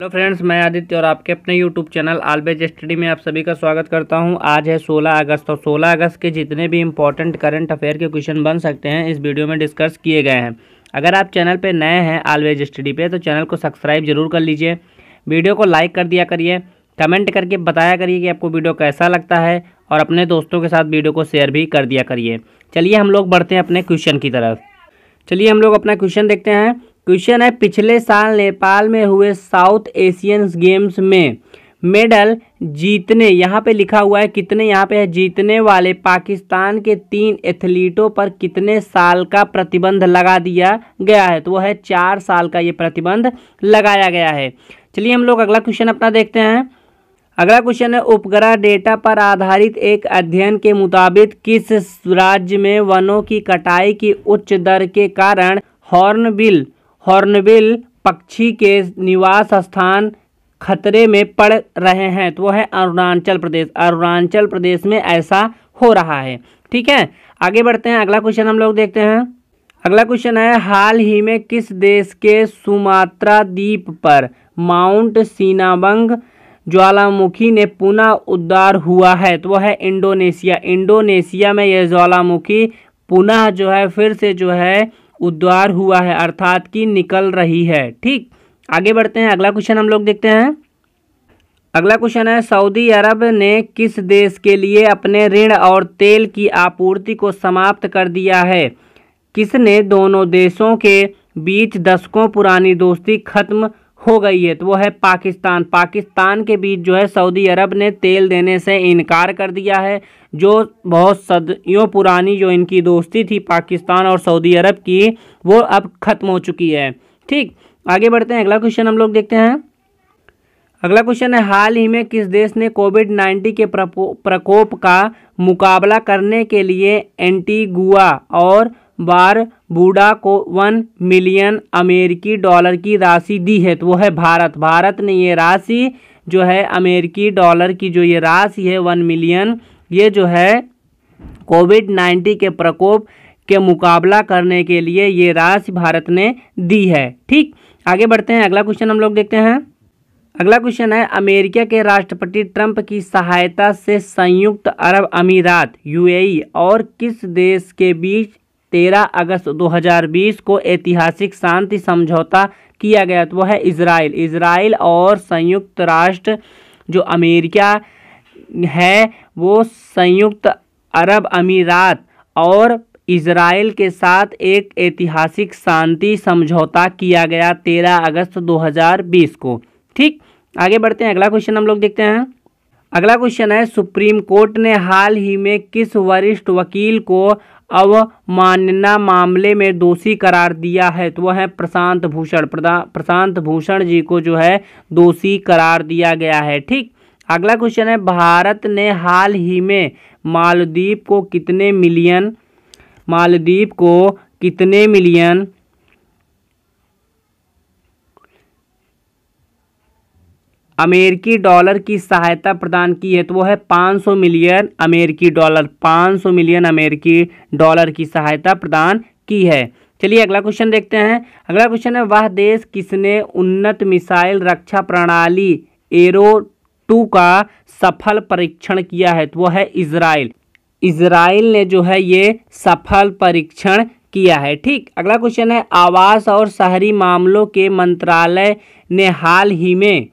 hello friends मैं आदित्य और आपके अपने यूट्यूब चैनल आलवेज स्टडी में आप सभी का स्वागत करता हूं आज है 16 अगस्त और 16 अगस्त के जितने भी इंपॉर्टेंट करंट अफेयर के क्वेश्चन बन सकते हैं इस वीडियो में डिस्कस किए गए हैं अगर आप चैनल पर नए हैं आलवेज स्टडी पर तो चैनल को सब्सक्राइब जरूर कर लीजिए वीडियो को लाइक कर दिया करिए कमेंट करके बताया करिए कि आपको वीडियो कैसा लगता है और अपने दोस्तों के साथ वीडियो को शेयर भी कर दिया करिए चलिए हम लोग बढ़ते हैं अपने क्वेश्चन की तरफ चलिए हम लोग अपना क्वेश्चन देखते हैं क्वेश्चन है पिछले साल नेपाल में हुए साउथ एशियन गेम्स में मेडल जीतने यहाँ पे लिखा हुआ है कितने यहाँ पे है जीतने वाले पाकिस्तान के तीन एथलीटों पर कितने साल का प्रतिबंध लगा दिया गया है तो वह है चार साल का ये प्रतिबंध लगाया गया है चलिए हम लोग अगला क्वेश्चन अपना देखते हैं अगला क्वेश्चन है उपग्रह डेटा पर आधारित एक अध्ययन के मुताबिक किस राज्य में वनों की कटाई की उच्च दर के कारण हॉर्नबिल हॉर्नबिल पक्षी के निवास स्थान खतरे में पड़ रहे हैं तो वो है अरुणाचल प्रदेश अरुणाचल प्रदेश में ऐसा हो रहा है ठीक है आगे बढ़ते हैं अगला क्वेश्चन हम लोग देखते हैं अगला क्वेश्चन है हाल ही में किस देश के सुमात्रा द्वीप पर माउंट सीनाबंग ज्वालामुखी ने पुनः उद्धार हुआ है तो वो है इंडोनेशिया इंडोनेशिया में यह ज्वालामुखी पुनः जो है फिर से जो है उद्वार हुआ है अर्थात कि निकल रही है ठीक आगे बढ़ते हैं अगला क्वेश्चन हम लोग देखते हैं अगला क्वेश्चन है सऊदी अरब ने किस देश के लिए अपने ऋण और तेल की आपूर्ति को समाप्त कर दिया है किसने दोनों देशों के बीच दशकों पुरानी दोस्ती खत्म हो गई है तो वो है पाकिस्तान पाकिस्तान के बीच जो है सऊदी अरब ने तेल देने से इनकार कर दिया है जो बहुत सदियों पुरानी जो इनकी दोस्ती थी पाकिस्तान और सऊदी अरब की वो अब ख़त्म हो चुकी है ठीक आगे बढ़ते हैं अगला क्वेश्चन हम लोग देखते हैं अगला क्वेश्चन है हाल ही में किस देश ने कोविड नाइन्टीन के प्रकोप का मुकाबला करने के लिए एंटीगुआ और बार बूढ़ा को वन मिलियन अमेरिकी डॉलर की राशि दी है तो वो है भारत भारत ने ये राशि जो है अमेरिकी डॉलर की जो ये राशि है वन मिलियन ये जो है कोविड नाइन्टीन के प्रकोप के मुकाबला करने के लिए ये राशि भारत ने दी है ठीक आगे बढ़ते हैं अगला क्वेश्चन हम लोग देखते हैं अगला क्वेश्चन है अमेरिका के राष्ट्रपति ट्रंप की सहायता से संयुक्त अरब अमीरात यूएई और किस देश के बीच तेरह अगस्त 2020 को ऐतिहासिक शांति समझौता किया गया तो वह है इसराइल इसराइल और संयुक्त राष्ट्र जो अमेरिका है वो संयुक्त अरब अमीरात और इसराइल के साथ एक ऐतिहासिक शांति समझौता किया गया 13 अगस्त 2020 को ठीक आगे बढ़ते हैं अगला क्वेश्चन हम लोग देखते हैं अगला क्वेश्चन है सुप्रीम कोर्ट ने हाल ही में किस वरिष्ठ वकील को अवमानना मामले में दोषी करार दिया है तो वह है प्रशांत भूषण प्रशांत भूषण जी को जो है दोषी करार दिया गया है ठीक अगला क्वेश्चन है भारत ने हाल ही में मालदीप को कितने मिलियन मालदीप को कितने मिलियन अमेरिकी डॉलर की सहायता प्रदान की है तो वो है 500 मिलियन अमेरिकी डॉलर 500 मिलियन अमेरिकी डॉलर की सहायता प्रदान की है चलिए अगला क्वेश्चन देखते हैं अगला क्वेश्चन है वह देश किसने उन्नत मिसाइल रक्षा प्रणाली एरो टू का सफल परीक्षण किया है तो वो है इसराइल इसराइल ने जो है ये सफल परीक्षण किया है ठीक अगला क्वेश्चन है आवास और शहरी मामलों के मंत्रालय ने हाल ही में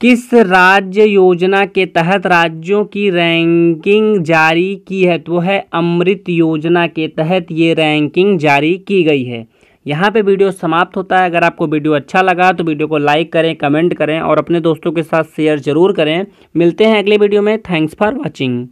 किस राज्य योजना के तहत राज्यों की रैंकिंग जारी की है तो है अमृत योजना के तहत ये रैंकिंग जारी की गई है यहाँ पे वीडियो समाप्त होता है अगर आपको वीडियो अच्छा लगा तो वीडियो को लाइक करें कमेंट करें और अपने दोस्तों के साथ शेयर जरूर करें मिलते हैं अगले वीडियो में थैंक्स फॉर वॉचिंग